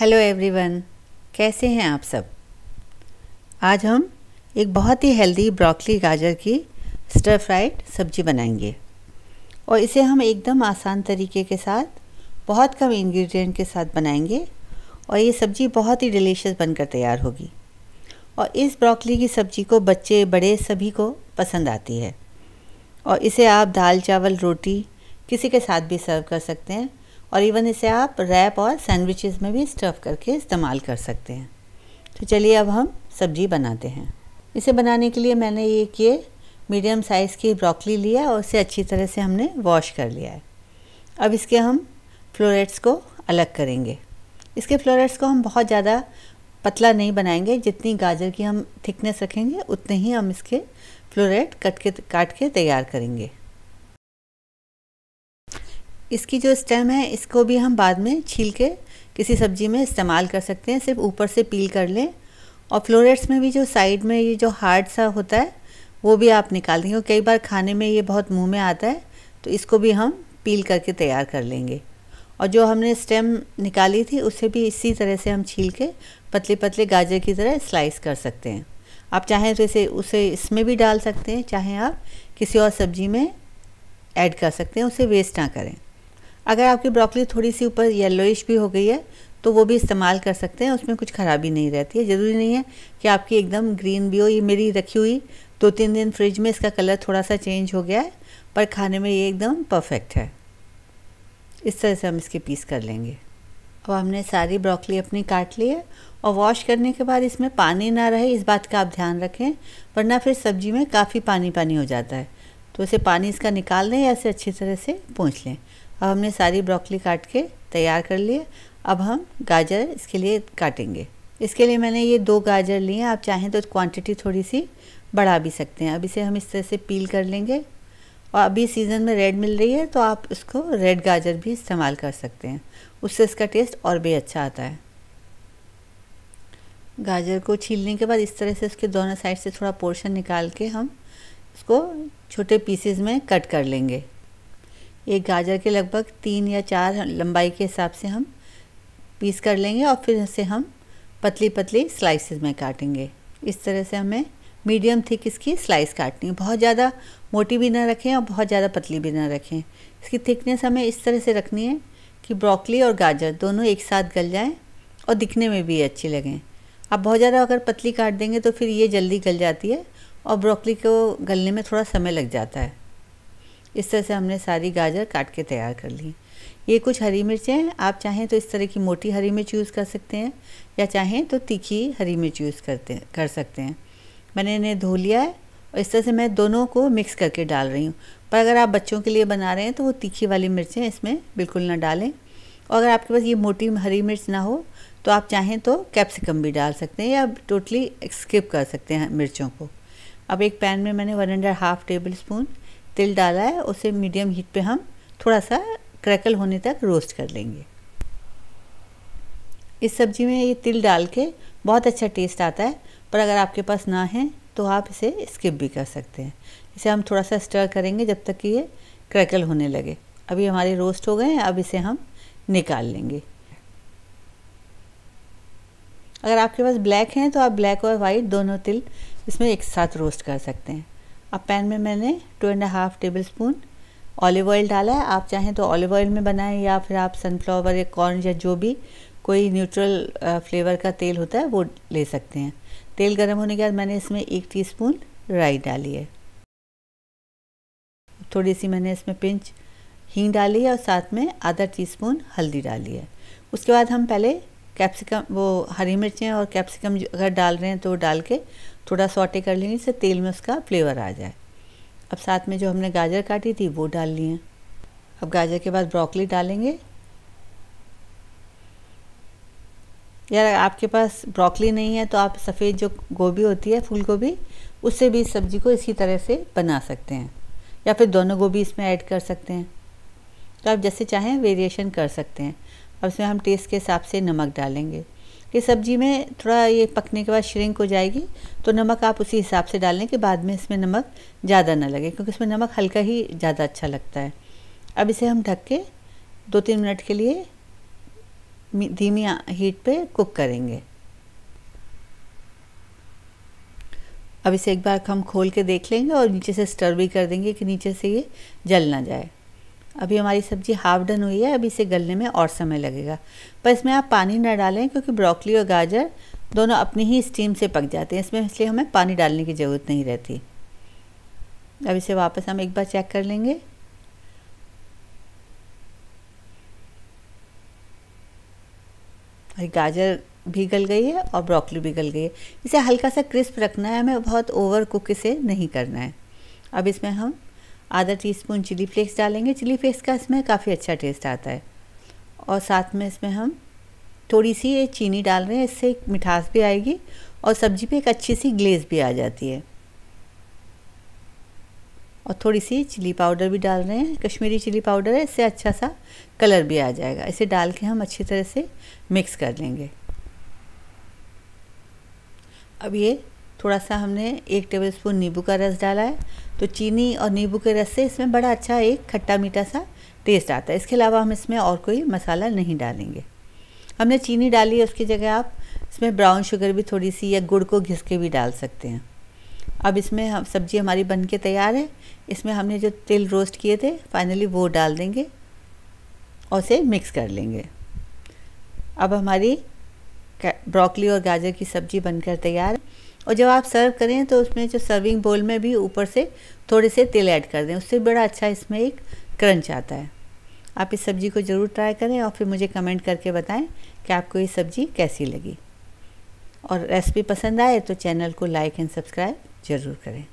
hello everyone कैसे हैं आप सब आज हम एक बहुत ही हेल्दी ब्रोकली गाजर की स्टर फ्राइड सब्जी बनाएंगे और इसे हम एकदम आसान तरीके के साथ बहुत कम इंग्रेडिएंट के साथ बनाएंगे और ये सब्ज़ी बहुत ही डिलीशियस बनकर तैयार होगी और इस ब्रोकली की सब्ज़ी को बच्चे बड़े सभी को पसंद आती है और इसे आप दाल चावल रोटी किसी के साथ भी सर्व कर सकते हैं और इवन इसे आप रैप और सैंडविचेस में भी स्टफ़ करके इस्तेमाल कर सकते हैं तो चलिए अब हम सब्जी बनाते हैं इसे बनाने के लिए मैंने एक ये मीडियम साइज़ की ब्रोकली लिया और इसे अच्छी तरह से हमने वॉश कर लिया है अब इसके हम फ्लोरेट्स को अलग करेंगे इसके फ्लोरेट्स को हम बहुत ज़्यादा पतला नहीं बनाएंगे जितनी गाजर की हम थिकनेस रखेंगे उतने ही हम इसके फ्लोरेट कट के काट के तैयार करेंगे इसकी जो स्टेम है इसको भी हम बाद में छील के किसी सब्जी में इस्तेमाल कर सकते हैं सिर्फ ऊपर से पील कर लें और फ्लोरेट्स में भी जो साइड में ये जो हार्ड सा होता है वो भी आप निकाल देंगे कई बार खाने में ये बहुत मुंह में आता है तो इसको भी हम पील करके तैयार कर लेंगे और जो हमने स्टेम निकाली थी उसे भी इसी तरह से हम छील के पतले पतले गाजर की तरह स्लाइस कर सकते हैं आप चाहें तो इसे उसे इसमें भी डाल सकते हैं चाहे आप किसी और सब्जी में ऐड कर सकते हैं उसे वेस्ट ना करें अगर आपकी ब्रोकली थोड़ी सी ऊपर येलोइश भी हो गई है तो वो भी इस्तेमाल कर सकते हैं उसमें कुछ ख़राबी नहीं रहती है ज़रूरी नहीं है कि आपकी एकदम ग्रीन भी हो ये मेरी रखी हुई दो तीन दिन फ्रिज में इसका कलर थोड़ा सा चेंज हो गया है पर खाने में ये एकदम परफेक्ट है इस तरह से हम इसके पीस कर लेंगे अब हमने सारी ब्रोकली अपनी काट ली है और वॉश करने के बाद इसमें पानी ना रहे इस बात का आप ध्यान रखें वरना फिर सब्जी में काफ़ी पानी पानी हो जाता है तो इसे पानी इसका निकाल लें या इसे अच्छी तरह से पूछ लें अब हमने सारी ब्रोकली काट के तैयार कर लिए अब हम गाजर इसके लिए काटेंगे इसके लिए मैंने ये दो गाजर लिए हैं आप चाहें तो क्वांटिटी थोड़ी सी बढ़ा भी सकते हैं अब इसे हम इस तरह से पील कर लेंगे और अभी सीज़न में रेड मिल रही है तो आप इसको रेड गाजर भी इस्तेमाल कर सकते हैं उससे इसका टेस्ट और भी अच्छा आता है गाजर को छीलने के बाद इस तरह से उसके दोनों साइड से थोड़ा पोर्शन निकाल के हम इसको छोटे पीसेज में कट कर लेंगे एक गाजर के लगभग तीन या चार लंबाई के हिसाब से हम पीस कर लेंगे और फिर इसे हम पतली पतली स्लाइसेस में काटेंगे इस तरह से हमें मीडियम थिक इसकी स्लाइस काटनी है बहुत ज़्यादा मोटी भी ना रखें और बहुत ज़्यादा पतली भी ना रखें इसकी थिकनेस हमें इस तरह से रखनी है कि ब्रोकली और गाजर दोनों एक साथ गल जाएं और दिखने में भी अच्छी लगें आप बहुत ज़्यादा अगर पतली काट देंगे तो फिर ये जल्दी गल जाती है और ब्रोकली को गलने में थोड़ा समय लग जाता है इस तरह से हमने सारी गाजर काट के तैयार कर ली ये कुछ हरी मिर्चें हैं आप चाहें तो इस तरह की मोटी हरी मिर्च यूज़ कर सकते हैं या चाहें तो तीखी हरी मिर्च यूज़ करते कर सकते हैं मैंने इन्हें धो लिया है और इस तरह से मैं दोनों को मिक्स करके डाल रही हूँ पर अगर आप बच्चों के लिए बना रहे हैं तो वो तीखी वाली मिर्चें इसमें बिल्कुल ना डालें और अगर आपके पास ये मोटी हरी मिर्च ना हो तो आप चाहें तो कैप्सिकम भी डाल सकते हैं या टोटली स्किप कर सकते हैं मिर्चों को अब एक पैन में मैंने वन एंड हाफ टेबल स्पून तेल डाला है उसे मीडियम हीट पे हम थोड़ा सा क्रैकल होने तक रोस्ट कर लेंगे इस सब्जी में ये तिल डाल के बहुत अच्छा टेस्ट आता है पर अगर आपके पास ना है तो आप इसे स्किप भी कर सकते हैं इसे हम थोड़ा सा स्टर करेंगे जब तक कि ये क्रैकल होने लगे अभी हमारे रोस्ट हो गए हैं अब इसे हम निकाल लेंगे अगर आपके पास ब्लैक हैं तो आप ब्लैक और वाइट दोनों तिल इसमें एक साथ रोस्ट कर सकते हैं अब पैन में मैंने टू एंड हाफ टेबल स्पून ऑलिव ऑयल डाला है आप चाहें तो ऑलिव ऑयल में बनाएं या फिर आप सनफ्लावर या कॉर्न या जो भी कोई न्यूट्रल फ्लेवर का तेल होता है वो ले सकते हैं तेल गर्म होने के बाद मैंने इसमें एक टीस्पून राई डाली है थोड़ी सी मैंने इसमें पिंच हींग डाली है और साथ में आधा टीस्पून हल्दी डाली है उसके बाद हम पहले कैप्सिकम वो हरी मिर्चें और कैप्सिकम अगर डाल रहे हैं तो डाल के थोड़ा सॉटे कर लेंगे इससे तेल में उसका फ्लेवर आ जाए अब साथ में जो हमने गाजर काटी थी वो डाल लिए अब गाजर के बाद ब्रोकली डालेंगे यार आपके पास ब्रोकली नहीं है तो आप सफ़ेद जो गोभी होती है फूल गोभी उससे भी सब्जी को इसी तरह से बना सकते हैं या फिर दोनों गोभी इसमें ऐड कर सकते हैं तो आप जैसे चाहें वेरिएशन कर सकते हैं अब इसमें हम टेस्ट के हिसाब से नमक डालेंगे कि सब्जी में थोड़ा ये पकने के बाद श्रिंक हो जाएगी तो नमक आप उसी हिसाब से डालें कि बाद में इसमें नमक ज़्यादा ना लगे क्योंकि इसमें नमक हल्का ही ज़्यादा अच्छा लगता है अब इसे हम ढक के दो तीन मिनट के लिए धीमी हीट पे कुक करेंगे अब इसे एक बार हम खोल के देख लेंगे और नीचे से स्टर भी कर देंगे कि नीचे से ये जल ना जाए अभी हमारी सब्ज़ी हाफ डन हुई है अभी इसे गलने में और समय लगेगा पर इसमें आप पानी ना डालें क्योंकि ब्रोकली और गाजर दोनों अपनी ही स्टीम से पक जाते हैं इसमें इसलिए हमें पानी डालने की ज़रूरत नहीं रहती अब इसे वापस हम एक बार चेक कर लेंगे गाजर भी गल गई है और ब्रोकली भी गल गई है इसे हल्का सा क्रिस्प रखना है हमें बहुत ओवर कुक इसे नहीं करना है अब इसमें हम आधा टीस्पून चिली फ्लेक्स डालेंगे चिली फ्लेक्स का इसमें काफ़ी अच्छा टेस्ट आता है और साथ में इसमें हम थोड़ी सी ये चीनी डाल रहे हैं इससे एक मिठास भी आएगी और सब्ज़ी पे एक अच्छी सी ग्लेज भी आ जाती है और थोड़ी सी चिली पाउडर भी डाल रहे हैं कश्मीरी चिली पाउडर है इससे अच्छा सा कलर भी आ जाएगा इसे डाल के हम अच्छी तरह से मिक्स कर लेंगे अब ये थोड़ा सा हमने एक टेबल स्पून नींबू का रस डाला है तो चीनी और नींबू के रस से इसमें बड़ा अच्छा एक खट्टा मीठा सा टेस्ट आता है इसके अलावा हम इसमें और कोई मसाला नहीं डालेंगे हमने चीनी डाली है उसकी जगह आप इसमें ब्राउन शुगर भी थोड़ी सी या गुड़ को घिस के भी डाल सकते हैं अब इसमें हम सब्ज़ी हमारी बन के तैयार है इसमें हमने जो तिल रोस्ट किए थे फाइनली वो डाल देंगे और उसे मिक्स कर लेंगे अब हमारी ब्रोकली और गाजर की सब्ज़ी बनकर तैयार है और जब आप सर्व करें तो उसमें जो सर्विंग बोल में भी ऊपर से थोड़े से तेल ऐड कर दें उससे बड़ा अच्छा इसमें एक क्रंच आता है आप इस सब्ज़ी को ज़रूर ट्राई करें और फिर मुझे कमेंट करके बताएं कि आपको ये सब्ज़ी कैसी लगी और रेसिपी पसंद आए तो चैनल को लाइक एंड सब्सक्राइब ज़रूर करें